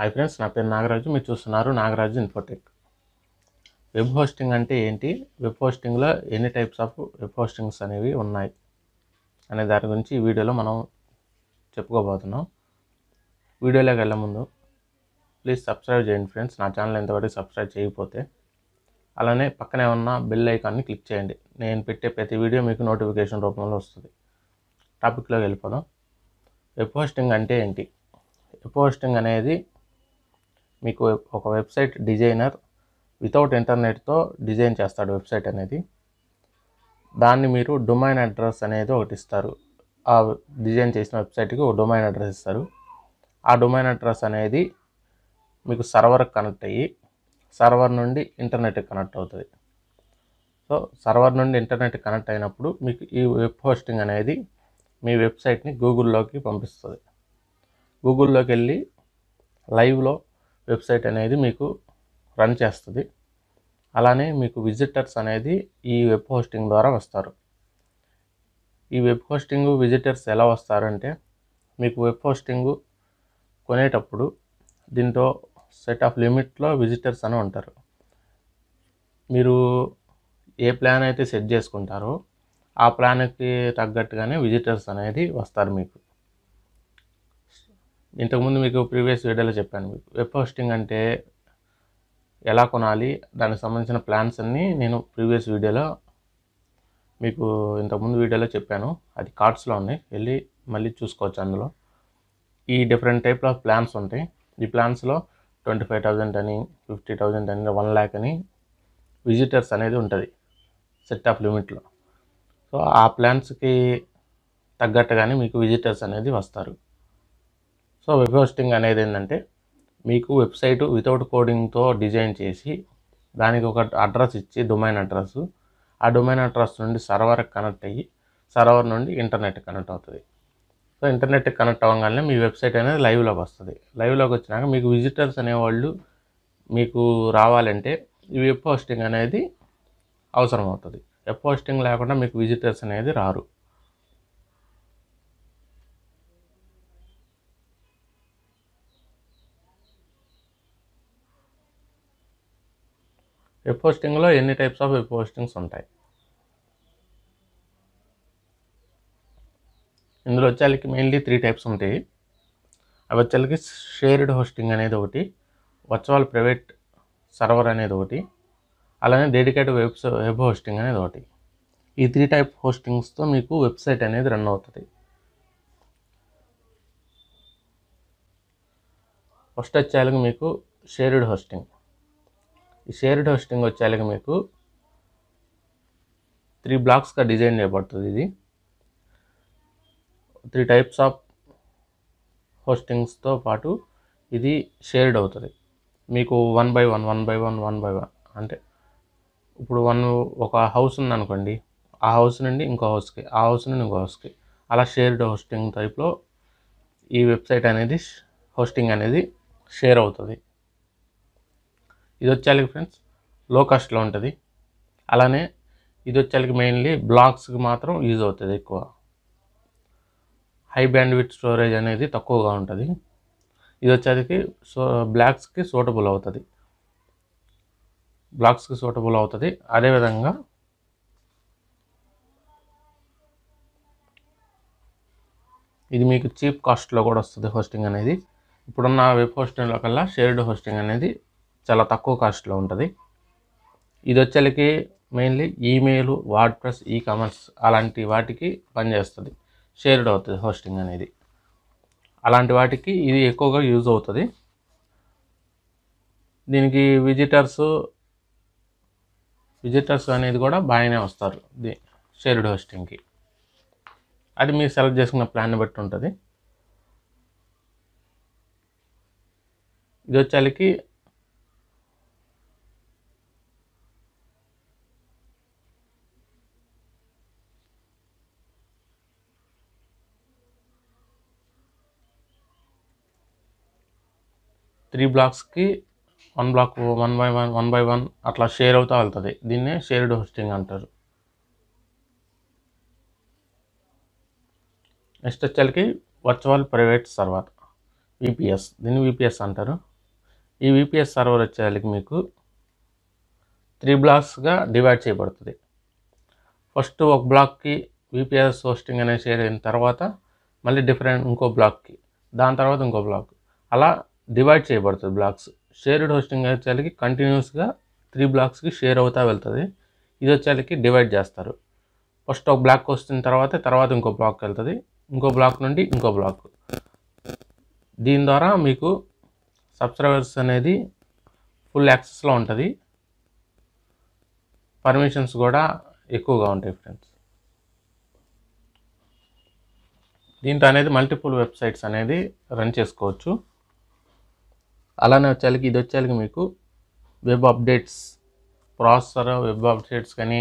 hi friends నా పేరు నాగరాజు మీరు చూస్తున్నారు నాగరాజు ఇన్ఫోటెక్ వెబ్ హోస్టింగ్ అంటే ఏంటి వెబ్ హోస్టింగ్లో ఎన్ని టైప్స్ ఆఫ్ వెబ్ హోస్టింగ్స్ అనేవి ఉన్నాయి అనే దాని గురించి ఈ వీడియోలో మనం చెప్పుకోబోతున్నాం వీడియోలోకి వెళ్ళే ముందు ప్లీజ్ సబ్స్క్రైబ్ చేయండి ఫ్రెండ్స్ నా ఛానల్ ఎంతవరకు సబ్స్క్రైబ్ చేయకపోతే అలానే పక్కనే ఉన్న బెల్ ఐకాన్ని క్లిక్ చేయండి నేను పెట్టే ప్రతి వీడియో మీకు నోటిఫికేషన్ రూపంలో వస్తుంది టాపిక్లోకి వెళ్ళిపోదాం వెబ్ హోస్టింగ్ అంటే ఏంటి వెబ్ హోస్టింగ్ అనేది మీకు ఒక వెబ్సైట్ డిజైనర్ వితౌట్ ఇంటర్నెట్తో డిజైన్ చేస్తాడు వెబ్సైట్ అనేది దాన్ని మీరు డొమైన్ అడ్రస్ అనేది ఒకటి ఇస్తారు ఆ డిజైన్ చేసిన వెబ్సైట్కి ఒక డొమైన్ అడ్రస్ ఇస్తారు ఆ డొమైన్ అడ్రస్ అనేది మీకు సర్వర్కి కనెక్ట్ అయ్యి సర్వర్ నుండి ఇంటర్నెట్కి కనెక్ట్ అవుతుంది సో సర్వర్ నుండి ఇంటర్నెట్ కనెక్ట్ అయినప్పుడు మీకు ఈ వెబ్ హోస్టింగ్ అనేది మీ వెబ్సైట్ని గూగుల్లోకి పంపిస్తుంది గూగుల్లోకి వెళ్ళి లైవ్లో వెబ్సైట్ అనేది మీకు రన్ చేస్తుంది అలానే మీకు విజిటర్స్ అనేది ఈ వెబ్ హోస్టింగ్ ద్వారా వస్తారు ఈ వెబ్ హోస్టింగ్ విజిటర్స్ ఎలా వస్తారంటే మీకు వెబ్ హోస్టింగ్ కొనేటప్పుడు దీంతో సెట్ ఆఫ్ లిమిట్లో విజిటర్స్ అని ఉంటారు మీరు ఏ ప్లాన్ అయితే సెట్ చేసుకుంటారో ఆ ప్లాన్కి తగ్గట్టుగానే విజిటర్స్ అనేది వస్తారు మీకు ఇంతకుముందు మీకు ప్రీవియస్ వీడియోలో చెప్పాను మీకు వెబ్ హోస్టింగ్ అంటే ఎలా కొనాలి దానికి సంబంధించిన ప్లాన్స్ అన్నీ నేను ప్రీవియస్ వీడియోలో మీకు ఇంతకుముందు వీడియోలో చెప్పాను అది కార్డ్స్లో ఉన్నాయి వెళ్ళి మళ్ళీ చూసుకోవచ్చు అందులో ఈ డిఫరెంట్ టైప్ ఆఫ్ ప్లాన్స్ ఉంటాయి ఈ ప్లాన్స్లో ట్వంటీ ఫైవ్ థౌజండ్ అని ఫిఫ్టీ థౌజండ్ అని వన్ ల్యాక్ అని విజిటర్స్ అనేది ఉంటుంది సెట్ ఆఫ్ లిమిట్లో సో ఆ ప్లాన్స్కి తగ్గట్టుగానే మీకు విజిటర్స్ అనేది వస్తారు సో వెబ్ హోస్టింగ్ అనేది ఏంటంటే మీకు వెబ్సైట్ వితౌట్ కోడింగ్తో డిజైన్ చేసి దానికి ఒక అడ్రస్ ఇచ్చి డొమైన్ అడ్రస్ ఆ డొమైన్ అడ్రస్ నుండి సర్వర్కి కనెక్ట్ అయ్యి సర్వర్ నుండి ఇంటర్నెట్ కనెక్ట్ అవుతుంది సో ఇంటర్నెట్ కనెక్ట్ అవ్వగానే మీ వెబ్సైట్ అనేది లైవ్లోకి వస్తుంది లైవ్లోకి వచ్చినాక మీకు విజిటర్స్ అనేవాళ్ళు మీకు రావాలంటే ఈ వెబ్ హోస్టింగ్ అనేది అవసరం అవుతుంది వెబ్ హోస్టింగ్ లేకుండా మీకు విజిటర్స్ అనేది రారు వెబ్ హోస్టింగ్లో ఎన్ని టైప్స్ ఆఫ్ వెబ్ హోస్టింగ్స్ ఉంటాయి ఇందులో వచ్చేళ్ళకి మెయిన్లీ త్రీ టైప్స్ ఉంటాయి అవి వచ్చేళ్ళకి షేర్డ్ హోస్టింగ్ అనేది ఒకటి వర్చువల్ ప్రైవేట్ సర్వర్ అనేది ఒకటి అలానే డెడికేట్ వెబ్ వెబ్ హోస్టింగ్ అనేది ఒకటి ఈ త్రీ టైప్ హోస్టింగ్స్తో మీకు వెబ్సైట్ అనేది రన్ అవుతుంది ఫస్ట్ వచ్చేళ్ళకి మీకు షేర్డ్ హోస్టింగ్ ఈ షేర్డ్ హోస్టింగ్ వచ్చేలాగా మీకు త్రీ బ్లాక్స్గా డిజైన్ చేయబడుతుంది ఇది త్రీ టైప్స్ ఆఫ్ హోస్టింగ్స్తో పాటు ఇది షేర్డ్ అవుతుంది మీకు one by one one by one one by one అంటే ఇప్పుడు వన్ ఒక హౌస్ ఉందనుకోండి ఆ హౌస్ నుండి ఇంకో హౌస్కి ఆ హౌస్ నుండి ఇంకో హౌస్కి అలా షేర్డ్ హోస్టింగ్ టైప్లో ఈ వెబ్సైట్ అనేది హోస్టింగ్ అనేది షేర్ అవుతుంది ఇది వచ్చేళ్ళకి ఫ్రెండ్స్ లో కాస్ట్లో ఉంటుంది అలానే ఇది వచ్చేళ్ళకి మెయిన్లీ బ్లాక్స్కి మాత్రం యూజ్ అవుతుంది ఎక్కువ హై విత్ స్టోరేజ్ అనేది తక్కువగా ఉంటుంది ఇది వచ్చేసరికి సో బ్లాక్స్కి సూటబుల్ అవుతుంది బ్లాక్స్కి సూటబుల్ అవుతుంది అదేవిధంగా ఇది మీకు చీప్ కాస్ట్లో కూడా వస్తుంది హోస్టింగ్ అనేది ఇప్పుడున్న వెబ్ హోస్టింగ్లో కల్లా షేర్డ్ హోస్టింగ్ అనేది చాలా తక్కువ కాస్ట్లో ఉంటుంది ఇది వచ్చేలకి mainly email WordPress e-commerce అలాంటి వాటికి పనిచేస్తుంది షేర్డ్ అవుతుంది హోస్టింగ్ అనేది అలాంటి వాటికి ఇది ఎక్కువగా యూజ్ అవుతుంది దీనికి విజిటర్స్ విజిటర్స్ అనేది కూడా బాగానే వస్తారు ది షేర్డ్ హోస్టింగ్కి అది మీరు సెలెక్ట్ చేసుకున్న ప్లాన్ని బట్టి ఉంటుంది ఇది వచ్చేకి త్రీ బ్లాక్స్కి one block one by one one by one అట్లా షేర్ అవుతూ వెళ్తుంది దీన్నే షేర్డ్ హోస్టింగ్ అంటారు నెక్స్ట్ వచ్చేకి వర్చువల్ ప్రైవేట్ సర్వర్ విపిఎస్ దీన్ని విపిఎస్ అంటారు ఈ విపిఎస్ సర్వర్ వచ్చేసరికి మీకు త్రీ బ్లాక్స్గా డివైడ్ చేయబడుతుంది ఫస్ట్ ఒక బ్లాక్కి విపిఎస్ హోస్టింగ్ అనేది షేర్ అయిన తర్వాత మళ్ళీ డిఫరెంట్ ఇంకో బ్లాక్కి దాని తర్వాత ఇంకో బ్లాక్ అలా డివైడ్ చేయబడుతుంది బ్లాక్స్ షేర్డ్ హోస్టింగ్ వచ్చేసరికి కంటిన్యూస్గా త్రీ బ్లాక్స్కి షేర్ అవుతా వెళ్తుంది ఇది వచ్చేసరికి డివైడ్ చేస్తారు ఫస్ట్ ఒక బ్లాక్ వస్తున్న తర్వాత తర్వాత ఇంకో బ్లాక్ వెళ్తుంది ఇంకో బ్లాక్ నుండి ఇంకో బ్లాక్ దీని ద్వారా మీకు సబ్స్క్రైబర్స్ అనేది ఫుల్ యాక్సెస్లో ఉంటుంది పర్మిషన్స్ కూడా ఎక్కువగా ఉంటాయి ఫ్రెండ్స్ దీంట్లో అనేది మల్టిపుల్ వెబ్సైట్స్ అనేది రన్ చేసుకోవచ్చు అలానే వచ్చేకి ఇది వచ్చేకి మీకు web updates processor web updates కానీ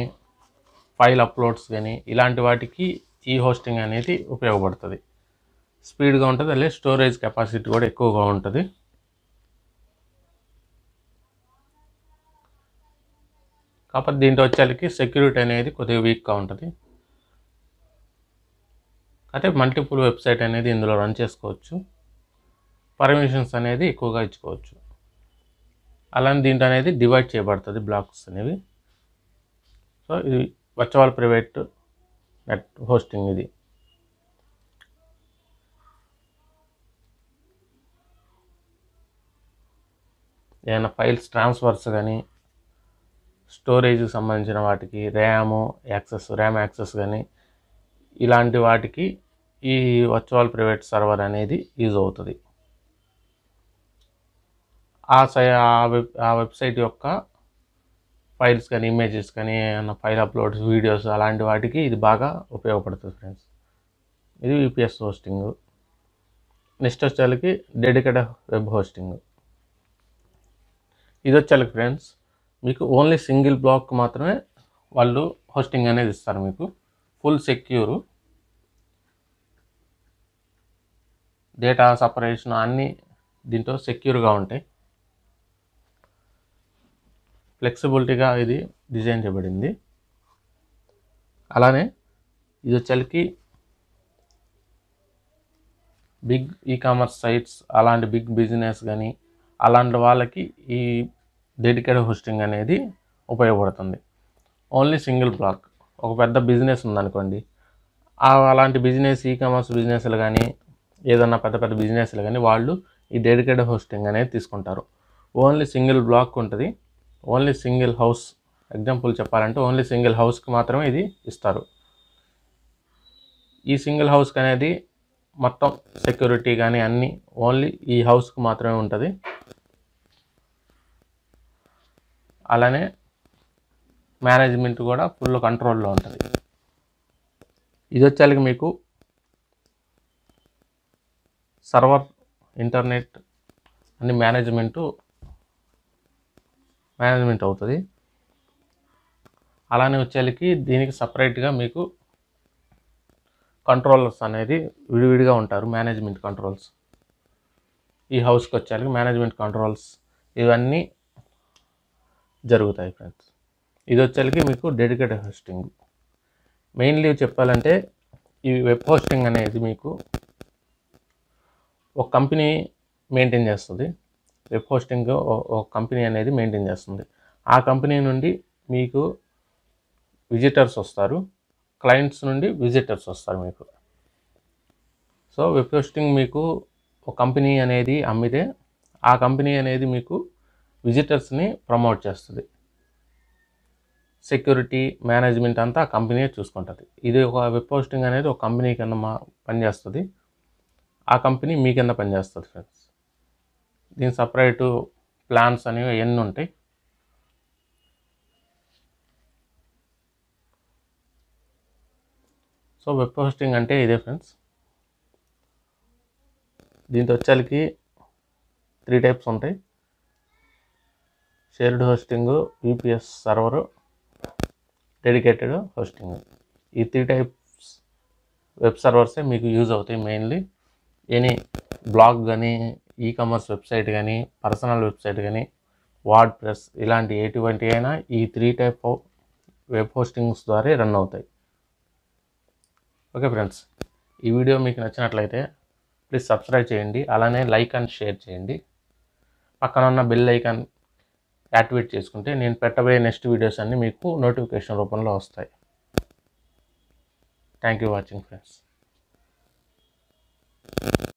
ఫైల్ అప్లోడ్స్ కానీ ఇలాంటి వాటికి ఈ హోస్టింగ్ అనేది ఉపయోగపడుతుంది స్పీడ్గా ఉంటుంది అలాగే స్టోరేజ్ కెపాసిటీ కూడా ఎక్కువగా ఉంటుంది కాకపోతే దీంట్లో వచ్చేకి సెక్యూరిటీ అనేది కొద్దిగా వీక్గా ఉంటుంది అయితే మల్టిపుల్ వెబ్సైట్ అనేది ఇందులో రన్ చేసుకోవచ్చు పర్మిషన్స్ అనేది ఎక్కువగా ఇచ్చుకోవచ్చు అలానే దీంట్లో అనేది డివైడ్ చేయబడుతుంది బ్లాక్స్ అనేవి సో ఇది వర్చువల్ ప్రైవేట్ నెట్ హోస్టింగ్ ఇది ఏదైనా ఫైల్స్ ట్రాన్స్ఫర్స్ కానీ స్టోరేజ్కి సంబంధించిన వాటికి ర్యామ్ యాక్సెస్ ర్యామ్ యాక్సెస్ కానీ ఇలాంటి వాటికి ఈ వర్చువల్ ప్రైవేట్ సర్వర్ అనేది యూజ్ అవుతుంది ఆ సై ఆ వెబ్సైట్ యొక్క ఫైల్స్ కానీ ఇమేజెస్ కానీ ఏమైనా ఫైల్ అప్లోడ్స్ వీడియోస్ అలాంటి వాటికి ఇది బాగా ఉపయోగపడుతుంది ఫ్రెండ్స్ ఇది యూపీఎస్ హోస్టింగ్ నెక్స్ట్ వచ్చేళ్ళకి డెడికేటెడ్ వెబ్ హోస్టింగ్ ఇది వచ్చేళ్ళకి ఫ్రెండ్స్ మీకు ఓన్లీ సింగిల్ బ్లాక్ మాత్రమే వాళ్ళు హోస్టింగ్ అనేది ఇస్తారు మీకు ఫుల్ సెక్యూరు డేటా సపరేషన్ అన్నీ దీంతో సెక్యూర్గా ఉంటాయి ఫ్లెక్సిబిలిటీగా ఇది డిజైన్ చేయబడింది అలానే ఇది వచ్చేకి బిగ్ ఈ కామర్స్ సైట్స్ అలాంటి బిగ్ బిజినెస్ కానీ అలాంటి వాళ్ళకి ఈ డెడికేటెడ్ హోస్టింగ్ అనేది ఉపయోగపడుతుంది ఓన్లీ సింగిల్ బ్లాక్ ఒక పెద్ద బిజినెస్ ఉందనుకోండి అలాంటి బిజినెస్ ఈ కామర్స్ బిజినెస్లు కానీ ఏదన్నా పెద్ద పెద్ద బిజినెస్లు కానీ వాళ్ళు ఈ డెడికేటెడ్ హోస్టింగ్ అనేది తీసుకుంటారు ఓన్లీ సింగిల్ బ్లాక్ ఉంటుంది ఓన్లీ సింగిల్ హౌస్ ఎగ్జాంపుల్ చెప్పాలంటే ఓన్లీ సింగిల్ హౌస్కి మాత్రమే ఇది ఇస్తారు ఈ సింగిల్ హౌస్కి అనేది మొత్తం సెక్యూరిటీ కానీ అన్నీ ఓన్లీ ఈ హౌస్కి మాత్రమే ఉంటుంది అలానే మేనేజ్మెంట్ కూడా ఫుల్ కంట్రోల్లో ఉంటుంది ఇది వచ్చేకి మీకు సర్వర్ ఇంటర్నెట్ అన్ని మేనేజ్మెంటు మేనేజ్మెంట్ అవుతుంది అలానే వచ్చేళ్ళకి దీనికి సపరేట్గా మీకు కంట్రోలర్స్ అనేది విడివిడిగా ఉంటారు మేనేజ్మెంట్ కంట్రోల్స్ ఈ హౌస్కి వచ్చేళ్ళకి మేనేజ్మెంట్ కంట్రోల్స్ ఇవన్నీ జరుగుతాయి ఫ్రెండ్స్ ఇది వచ్చేళ్ళకి మీకు డెడికేటెడ్ హోస్టింగ్ మెయిన్లీ చెప్పాలంటే ఈ వెబ్ హోస్టింగ్ అనేది మీకు ఒక కంపెనీ మెయింటైన్ చేస్తుంది వెబ్ హోస్టింగ్ ఒక కంపెనీ అనేది మెయింటైన్ చేస్తుంది ఆ కంపెనీ నుండి మీకు విజిటర్స్ వస్తారు క్లయింట్స్ నుండి విజిటర్స్ వస్తారు మీకు సో వెబ్ హోస్టింగ్ మీకు ఒక కంపెనీ అనేది అమ్మితే ఆ కంపెనీ అనేది మీకు విజిటర్స్ని ప్రమోట్ చేస్తుంది సెక్యూరిటీ మేనేజ్మెంట్ అంతా ఆ కంపెనీయే చూసుకుంటుంది ఇది ఒక వెబ్ హోస్టింగ్ అనేది ఒక కంపెనీ కింద మా పనిచేస్తుంది ఆ కంపెనీ మీ కింద పనిచేస్తుంది ఫ్రెండ్స్ దీని సపరేటు ప్లాన్స్ అనేవి ఎన్ని ఉంటాయి సో వెబ్ హోస్టింగ్ అంటే ఇదే ఫ్రెండ్స్ దీంతో వచ్చేకి త్రీ టైప్స్ ఉంటాయి shared hosting UPS server dedicated hosting ఈ త్రీ టైప్స్ వెబ్ సర్వర్సే మీకు యూజ్ అవుతాయి మెయిన్లీ ఎనీ బ్లాగ్ కానీ ఈ కామర్స్ వెబ్సైట్ కానీ పర్సనల్ వెబ్సైట్ కానీ వార్డ్ ప్రెస్ ఇలాంటి ఎటువంటి అయినా ఈ త్రీ టైప్ వెబ్ హోస్టింగ్స్ ద్వారా రన్ అవుతాయి ఓకే ఫ్రెండ్స్ ఈ వీడియో మీకు నచ్చినట్లయితే ప్లీజ్ సబ్స్క్రైబ్ చేయండి అలానే లైక్ అండ్ షేర్ చేయండి పక్కన ఉన్న బెల్ ఐకాన్ యాక్టివేట్ చేసుకుంటే నేను పెట్టబోయే నెక్స్ట్ వీడియోస్ అన్నీ మీకు నోటిఫికేషన్ రూపంలో వస్తాయి థ్యాంక్ యూ వాచింగ్ ఫ్రెండ్స్